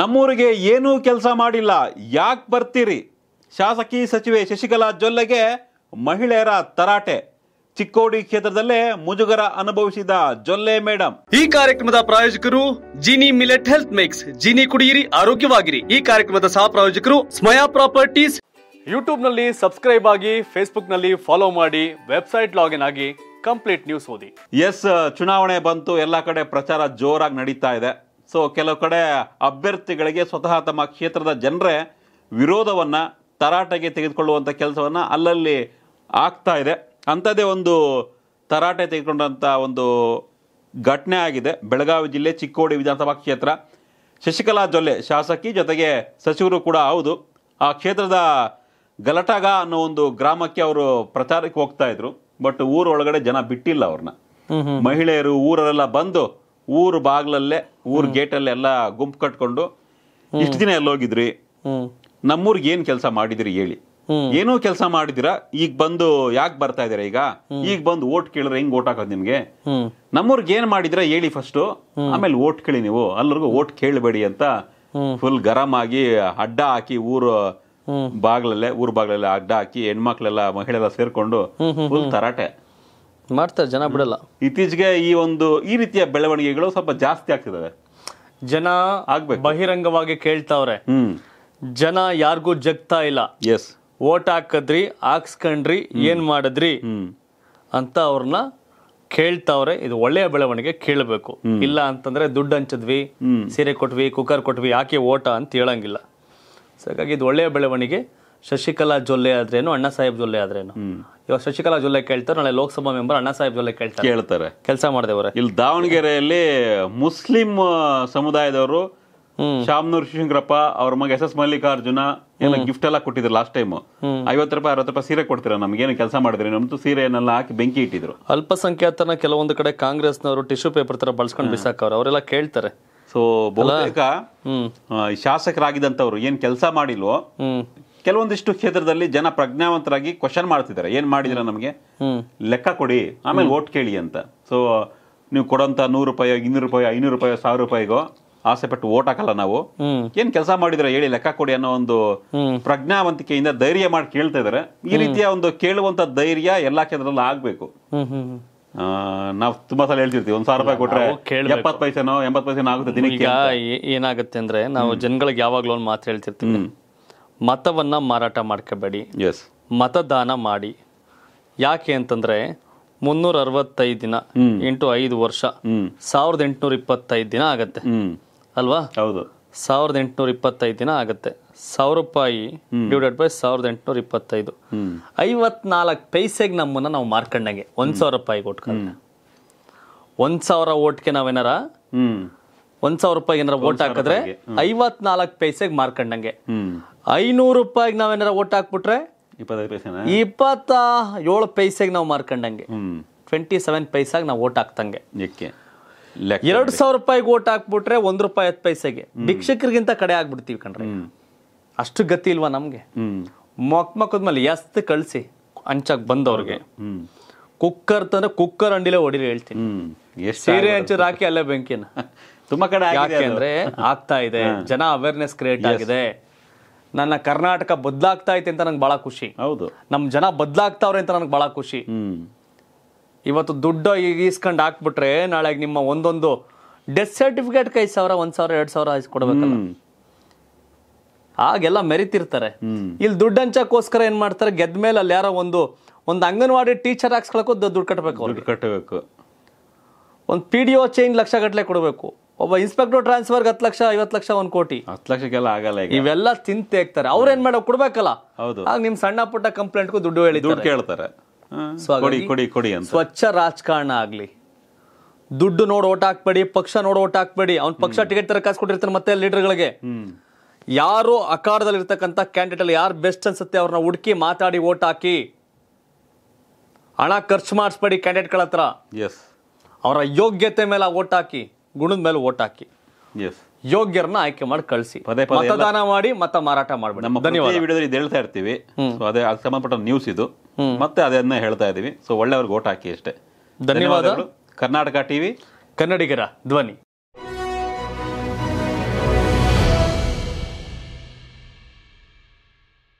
ನಮ್ಮೂರಿಗೆ ಏನೂ ಕೆಲಸ ಮಾಡಿಲ್ಲ ಯಾಕೆ ಬರ್ತೀರಿ ಶಾಸಕಿ ಸಚಿವೆ ಶಶಿಕಲಾ ಜೊಲ್ಲೆಗೆ ಮಹಿಳೆಯರ ತರಾಟೆ ಚಿಕ್ಕೋಡಿ ಕ್ಷೇತ್ರದಲ್ಲೇ ಮುಜುಗರ ಅನುಭವಿಸಿದ ಜೊಲ್ಲೆ ಮೇಡಮ್ ಈ ಕಾರ್ಯಕ್ರಮದ ಪ್ರಾಯೋಜಕರು Jini millet health mix Jini ಕುಡಿಯಿರಿ ಆರೋಗ್ಯವಾಗಿರಿ ಈ ಕಾರ್ಯಕ್ರಮದ ಸಹ ಪ್ರಾಯೋಜಕರು ಸ್ಮಯಾ ಪ್ರಾಪರ್ಟೀಸ್ ಯೂಟ್ಯೂಬ್ ನಲ್ಲಿ ಸಬ್ಸ್ಕ್ರೈಬ್ ಆಗಿ ಫೇಸ್ಬುಕ್ ನಲ್ಲಿ ಫಾಲೋ ಮಾಡಿ ವೆಬ್ಸೈಟ್ ಲಾಗಿನ್ ಆಗಿ ಕಂಪ್ಲೀಟ್ ನ್ಯೂಸ್ ಓದಿ ಎಸ್ ಚುನಾವಣೆ ಬಂತು ಎಲ್ಲ ಕಡೆ ಪ್ರಚಾರ ಜೋರಾಗಿ ನಡೀತಾ ಇದೆ ಸೊ ಕೆಲವು ಕಡೆ ಅಭ್ಯರ್ಥಿಗಳಿಗೆ ಸ್ವತಃ ತಮ್ಮ ಕ್ಷೇತ್ರದ ಜನರೇ ವಿರೋಧವನ್ನು ತರಾಟೆಗೆ ತೆಗೆದುಕೊಳ್ಳುವಂಥ ಕೆಲಸವನ್ನು ಅಲ್ಲಲ್ಲಿ ಆಗ್ತಾ ಇದೆ ಅಂಥದ್ದೇ ಒಂದು ತರಾಟೆ ತೆಗೆದುಕೊಂಡಂಥ ಒಂದು ಘಟನೆ ಆಗಿದೆ ಬೆಳಗಾವಿ ಜಿಲ್ಲೆ ಚಿಕ್ಕೋಡಿ ವಿಧಾನಸಭಾ ಕ್ಷೇತ್ರ ಶಶಿಕಲಾ ಜೊಲ್ಲೆ ಶಾಸಕಿ ಜೊತೆಗೆ ಸಚಿವರು ಕೂಡ ಹೌದು ಆ ಕ್ಷೇತ್ರದ ಗಲಟಗ ಅನ್ನೋ ಒಂದು ಗ್ರಾಮಕ್ಕೆ ಅವರು ಪ್ರಚಾರಕ್ಕೆ ಹೋಗ್ತಾ ಇದ್ರು ಬಟ್ ಊರೊಳಗಡೆ ಜನ ಬಿಟ್ಟಿಲ್ಲ ಅವ್ರನ್ನ ಮಹಿಳೆಯರು ಊರರೆಲ್ಲ ಬಂದು ಊರು ಬಾಗ್ಲಲ್ಲೇ ಊರ್ ಎಲ್ಲ ಗುಂಪು ಕಟ್ಕೊಂಡು ಇಷ್ಟು ದಿನ ಎಲ್ಲ ಹೋಗಿದ್ರಿ ನಮ್ಮೂರ್ಗೆ ಏನ್ ಕೆಲಸ ಮಾಡಿದ್ರಿ ಹೇಳಿ ಏನೋ ಕೆಲಸ ಮಾಡಿದಿರಾ ಈಗ ಬಂದು ಯಾಕೆ ಬರ್ತಾ ಇದೀರಾ ಈಗ ಈಗ ಬಂದು ಓಟ್ ಕೇಳಿದ್ರೆ ಹೆಂಗ್ ಓಟ್ ಹಾಕೋದ್ ನಿಮ್ಗೆ ನಮ್ಮೂರ್ಗೆ ಏನ್ ಮಾಡಿದ್ರ ಹೇಳಿ ಫಸ್ಟ್ ಆಮೇಲೆ ಓಟ್ ಕೇಳಿ ನೀವು ಅಲ್ಲರಿಗೂ ಓಟ್ ಕೇಳಬೇಡಿ ಅಂತ ಫುಲ್ ಗರಂ ಆಗಿ ಅಡ್ಡ ಹಾಕಿ ಊರು ಬಾಗ್ಲಲ್ಲೇ ಊರ್ ಬಾಗ್ಲಲ್ಲೇ ಅಡ್ಡ ಹಾಕಿ ಹೆಣ್ಮಕ್ಳೆಲ್ಲ ಮಹಿಳೆಲ್ಲ ಸೇರ್ಕೊಂಡು ಫುಲ್ ತರಾಟೆ ಮಾಡ್ತಾರೆ ಜನ ಬಿಡಲ್ಲ ಇತ್ತೀಚೆಗೆ ಈ ಒಂದು ಈ ರೀತಿಯ ಬೆಳವಣಿಗೆಗಳು ಸ್ವಲ್ಪ ಜಾಸ್ತಿ ಆಗ್ತಿದ್ದಾವೆ ಜನ ಆಗ್ಬೇಕು ಬಹಿರಂಗವಾಗಿ ಕೇಳ್ತಾವ್ರೆ ಜನ ಯಾರಿಗೂ ಜಗ್ತಾ ಇಲ್ಲ ಎಸ್ ಓಟ್ ಹಾಕದ್ರಿ ಹಾಕ್ಸ್ಕಂಡ್ರಿ ಏನ್ ಮಾಡಿದ್ರಿ ಅಂತ ಅವ್ರನ್ನ ಕೇಳ್ತಾವ್ರೆ ಇದು ಒಳ್ಳೆಯ ಬೆಳವಣಿಗೆ ಕೇಳಬೇಕು ಇಲ್ಲ ಅಂತಂದ್ರೆ ದುಡ್ಡು ಹಂಚಿದ್ವಿ ಸೀರೆ ಕೊಟ್ವಿ ಕುಕ್ಕರ್ ಕೊಟ್ವಿ ಯಾಕೆ ಓಟ ಅಂತ ಹೇಳಂಗಿಲ್ಲ ಸೊ ಹಾಗಾಗಿ ಇದು ಒಳ್ಳೆಯ ಬೆಳವಣಿಗೆ ಶಶಿಕಲಾ ಜೊಲ್ಲೆ ಆದ್ರೇನು ಅಣ್ಣ ಸಾಹೇಬ್ ಜೊಲ್ಲೆ ಆದ್ರೇನು ಇವಾಗ ಶಶಿಕಲಾ ಜೊಲ್ಲೆ ಕೇಳ್ತಾರೆ ನಾಳೆ ಲೋಕಸಭಾ ಮೆಂಬರ್ ಅಣ್ಣ ಸಾಹೇಬ್ ಜೊಲ್ಲೆ ಕೇಳ್ತಾರೆ ಕೇಳ್ತಾರೆ ಕೆಲಸ ಮಾಡಿದೆವರ ಇಲ್ಲಿ ದಾವಣಗೆರೆಯಲ್ಲಿ ಮುಸ್ಲಿಂ ಸಮುದಾಯದವರು ಶಾಮ್ನೂರ್ ಶಿಶಂಕರಪ್ಪ ಅವ್ರ ಮಗ ಎಸ್ ಎಸ್ ಮಲ್ಲಿಕಾರ್ಜುನ ಏನೋ ಗಿಫ್ಟ್ ಎಲ್ಲ ಕೊಟ್ಟಿದ್ರು ಲಾಸ್ಟ್ ಟೈಮ್ ಐವತ್ತು ರೂಪಾಯಿ ಅರವತ್ತು ರೂಪಾಯಿ ಸೀರೆ ಕೊಡ್ತೀರಾ ನಮ್ಗೆ ಏನು ಕೆಲಸ ಮಾಡಿದ್ರಿ ನಮ್ದು ಸೀರೆಯನ್ನೆಲ್ಲ ಹಾಕಿ ಬೆಂಕಿ ಇಟ್ಟಿದ್ರು ಅಲ್ಪಸಂಖ್ಯಾತನ ಕೆಲವೊಂದು ಕಡೆ ಕಾಂಗ್ರೆಸ್ನವರು ಟಿಶ್ಯೂ ಪೇಪರ್ ತರ ಬಳಸ್ಕೊಂಡು ಬಿಸಾಕವ್ರು ಅವರೆಲ್ಲ ಕೇಳ್ತಾರೆ ಸೊ ಬಹುತೇಕ ಶಾಸಕರಾಗಿದ್ದಂಥವ್ರು ಏನ್ ಕೆಲಸ ಮಾಡಿಲ್ವೋ ಕೆಲವೊಂದಿಷ್ಟು ಕ್ಷೇತ್ರದಲ್ಲಿ ಜನ ಪ್ರಜ್ಞಾವಂತರಾಗಿ ಕ್ವಶನ್ ಮಾಡ್ತಿದ್ದಾರೆ ಏನ್ ಮಾಡಿದ್ರ ನಮಗೆ ಲೆಕ್ಕ ಕೊಡಿ ಆಮೇಲೆ ಓಟ್ ಕೇಳಿ ಅಂತ ಸೊ ನೀವು ಕೊಡೋಂತ ನೂರು ರೂಪಾಯಿ ಇನ್ನೂರು ರೂಪಾಯಿ ಐನೂರು ರೂಪಾಯಿ ಸಾವಿರ ರೂಪಾಯಿಗೋ ಆಸೆ ಪಟ್ಟು ಓಟ್ ಹಾಕಲ್ಲ ನಾವು ಏನ್ ಕೆಲಸ ಮಾಡಿದ್ರೆ ಹೇಳಿ ಲೆಕ್ಕ ಕೊಡಿ ಅನ್ನೋ ಒಂದು ಪ್ರಜ್ಞಾವಂತಿಕೆಯಿಂದ ಧೈರ್ಯ ಮಾಡಿ ಕೇಳ್ತಾ ಇದಾರೆ ಈ ರೀತಿಯ ಒಂದು ಕೇಳುವಂತ ಧೈರ್ಯ ಎಲ್ಲಾ ಕ್ಷೇತ್ರದಲ್ಲಿ ಆಗ್ಬೇಕು ನಾವು ತುಂಬಾ ಸಲ ಹೇಳ್ತಿರ್ತೀವಿ ಒಂದ್ ಸಾವಿರ ರೂಪಾಯಿ ಕೊಟ್ರೆ ಎಪ್ಪತ್ ಪೈಸೆನೋ ಎಂಬತ್ ಪೈಸೆನೋ ಆಗುತ್ತೆ ದಿನಕ್ಕೆ ಏನಾಗುತ್ತೆ ಅಂದ್ರೆ ನಾವು ಜನಗಳಿಗೆ ಯಾವಾಗ್ಲೂ ಒಂದು ಮಾತು ಹೇಳ್ತಿರ್ತೀವಿ ಮತವನ್ನು ಮಾರಾಟ ಮಾಡ್ಕೋಬೇಡಿ ಎಸ್ ಮತದಾನ ಮಾಡಿ ಯಾಕೆ ಅಂತಂದರೆ ಮುನ್ನೂರ ಅರವತ್ತೈದು ದಿನ ಎಂಟು ಐದು ವರ್ಷ ಸಾವಿರದ ಎಂಟುನೂರ ಇಪ್ಪತ್ತೈದು ದಿನ ಆಗತ್ತೆ ಅಲ್ವಾ ಹೌದು ಸಾವಿರದ ಎಂಟುನೂರ ಇಪ್ಪತ್ತೈದು ದಿನ ಆಗತ್ತೆ ಸಾವಿರ ರೂಪಾಯಿ ಡಿವೈಡೆಡ್ ಬೈ ಸಾವಿರದ ಎಂಟುನೂರ ಇಪ್ಪತ್ತೈದು ಐವತ್ನಾಲ್ಕು ಪೈಸೆಗೆ ನಮ್ಮನ್ನ ನಾವು ಮಾರ್ಕಂಡಂಗೆ ಒಂದ್ ಸಾವಿರ ರೂಪಾಯಿ ಕೊಟ್ಕೊಂಡೆ ಒಂದು ಸಾವಿರ ಓಟ್ಗೆ ನಾವೇನಾರ ಒಂದ್ ಸಾವಿರ ರೂಪಾಯಿ ಏನಾರ ಓಟ್ ಹಾಕಿದ್ರೆ ಐವತ್ನಾಲ್ಕು ಪೈಸೆಗೆ ಮಾರ್ಕೊಂಡಂಗೆ ಐನೂರು ರೂಪಾಯಿಗೆ ನಾವೇನಾರ ಓಟ್ ಹಾಕ್ಬಿಟ್ರೆ ಇಪ್ಪತ್ತ ಏಳು ಪೈಸೆಗೆ ನಾವು ಮಾರ್ಕೊಂಡಂಗೆ ಟ್ವೆಂಟಿ ಸೆವೆನ್ ಪೈಸಾಗ ನಾವು ಓಟ್ ಹಾಕ್ತಂಗೆ ಎರಡ್ ಸಾವಿರ ರೂಪಾಯಿಗೆ ಓಟ್ ಹಾಕ್ಬಿಟ್ರೆ ಒಂದ್ ರೂಪಾಯಿ ಹತ್ತು ಪೈಸೆಗೆ ಭಿಕ್ಷಕರಿಗಿಂತ ಕಡೆ ಆಗ್ಬಿಡ್ತೀವಿ ಕಣ್ರಿ ಅಷ್ಟು ಗತಿ ಇಲ್ವಾ ನಮ್ಗೆ ಮೊಕ್ ಮಕ್ಕದ್ಮೇಲೆ ಎಸ್ತ್ ಕಳಿಸಿ ಹಂಚಕ್ ಬಂದವ್ರಿಗೆ ಕುಕ್ಕರ್ ತಂದ್ರೆ ಕುಕ್ಕರ್ ಅಂಡಿಲೇ ಹೊಡಿಲಿ ಹೇಳ್ತೀನಿ ಸೀರೆ ಹಂಚು ಹಾಕಿ ಅಲ್ಲೇ ಬೆಂಕಿನ ತುಂಬಾ ಕಡೆ ಯಾಕೆ ಅಂದ್ರೆ ಆಗ್ತಾ ಇದೆ ಜನ ಅವೇರ್ನೆಸ್ ಕ್ರಿಯೇಟ್ ಆಗಿದೆ ನನ್ನ ಕರ್ನಾಟಕ ಬದ್ಲಾಗ್ತಾ ಐತೆ ಅಂತ ನಂಗೆ ಬಹಳ ಖುಷಿ ಹೌದು ನಮ್ಮ ಜನ ಬದ್ಲಾಗ್ತಾವ್ರೆ ಅಂತ ನನಗೆ ಬಹಳ ಖುಷಿ ಇವತ್ತು ದುಡ್ಡು ಈಸ್ಕೊಂಡು ಹಾಕ್ಬಿಟ್ರೆ ನಾಳೆ ನಿಮ್ಮ ಒಂದೊಂದು ಡೆತ್ ಸರ್ಟಿಫಿಕೇಟ್ ಕೈ ಸಾವಿರ ಒಂದ್ ಸಾವಿರ ಎರಡ್ ಸಾವಿರ ಕೊಡ್ಬೇಕಲ್ಲ ಆಗೆಲ್ಲ ಮೆರಿತಿರ್ತಾರೆ ಇಲ್ಲಿ ದುಡ್ಡು ಹಂಚಕ್ಕೋಸ್ಕರ ಏನ್ ಮಾಡ್ತಾರೆ ಗೆದ್ದ ಮೇಲೆ ಅಲ್ಲಿ ಯಾರೋ ಒಂದು ಒಂದು ಅಂಗನವಾಡಿ ಟೀಚರ್ ಹಾಕ್ಸ್ಕೊಳಕ್ಕೂ ದುಡ್ಡು ಕಟ್ಟಬೇಕು ಕಟ್ಟಬೇಕು ಒಂದು P D O change lakh ಗಟ್ಟಲೆ ಕೊಡಬೇಕು ಒಬ್ಬ ಇನ್ಸ್ಪೆಕ್ಟರ್ ಟ್ರಾನ್ಸ್ಫರ್ ಹತ್ತು ಲಕ್ಷ ಐವತ್ತು ಲಕ್ಷ ಒಂದು ಕೋಟಿ ಹತ್ತು ಲಕ್ಷಕ್ಕೆಲ್ಲ ಆಗಲ್ಲ ಈಗ ಇವೆಲ್ಲ ತಿಂತೆ ಹಾಕ್ತಾರೆ ಅವ್ರೇನ್ ಮಾಡೋ ಕೊಡ್ಬೇಕಲ್ಲ ಹೌದು ಆಗ ನಿಮ್ ಸಣ್ಣ ಪುಟ್ಟ ಕಂಪ್ಲೇಂಟ್ಗೂ ದುಡ್ಡು ಹೇಳಿ ದುಡ್ಡು ಕೇಳ್ತಾರೆ ಸ್ವಚ್ಛ ರಾಜಕಾರಣ ಆಗಲಿ ದುಡ್ಡು ನೋಡಿ ಓಟ್ ಹಾಕ್ಬೇಡಿ ಪಕ್ಷ ನೋಡಿ ಓಟ್ ಹಾಕ್ಬೇಡಿ ಅವ್ನ ಪಕ್ಷ ಟಿಕೆಟ್ ತರ ಕಾಸು ಕೊಟ್ಟಿರ್ತಾರೆ ಮತ್ತೆ ಲೀಡರ್ಗಳಿಗೆ ಯಾರು ಅಕಾರದಲ್ಲಿ ಇರ್ತಕ್ಕಂಥ ಕ್ಯಾಂಡಿಡೇಟ್ ಅಲ್ಲಿ ಯಾರು ಬೆಸ್ಟ್ ಅನ್ಸುತ್ತೆ ಅವ್ರನ್ನ ಹುಡುಕಿ ಮಾತಾಡಿ ಓಟ್ ಹಾಕಿ ಹಣ ಖರ್ಚು ಮಾಡಿಸ್ಬೇಡಿ ಕ್ಯಾಂಡಿಡೇಟ್ಗಳ ಹತ್ರ ಅವರ ಯೋಗ್ಯತೆ ಮೇಲೆ ಓಟ್ ಹಾಕಿ ಗುಣದ ಮೇಲೆ ಓಟ್ ಹಾಕಿ ಯೋಗ್ಯರನ್ನ ಆಯ್ಕೆ ಮಾಡಿ ಕಳಿಸಿ ಮತದಾನ ಮಾಡಿ ಮತ ಮಾರಾಟ ಮಾಡಬೇಡಿ ಹೇಳ್ತಾ ಇರ್ತೀವಿ ಸೊ ಅದೇ ಸಂಬಂಧಪಟ್ಟ ನ್ಯೂಸ್ ಇದು ಮತ್ತೆ ಅದನ್ನ ಹೇಳ್ತಾ ಇದೀವಿ ಸೊ ಒಳ್ಳೆಯವ್ರಿಗೆ ಓಟ್ ಹಾಕಿ ಅಷ್ಟೇ ಧನ್ಯವಾದಗಳು ಕರ್ನಾಟಕ ಟಿವಿ ಕನ್ನಡಿಗರ ಧ್ವನಿ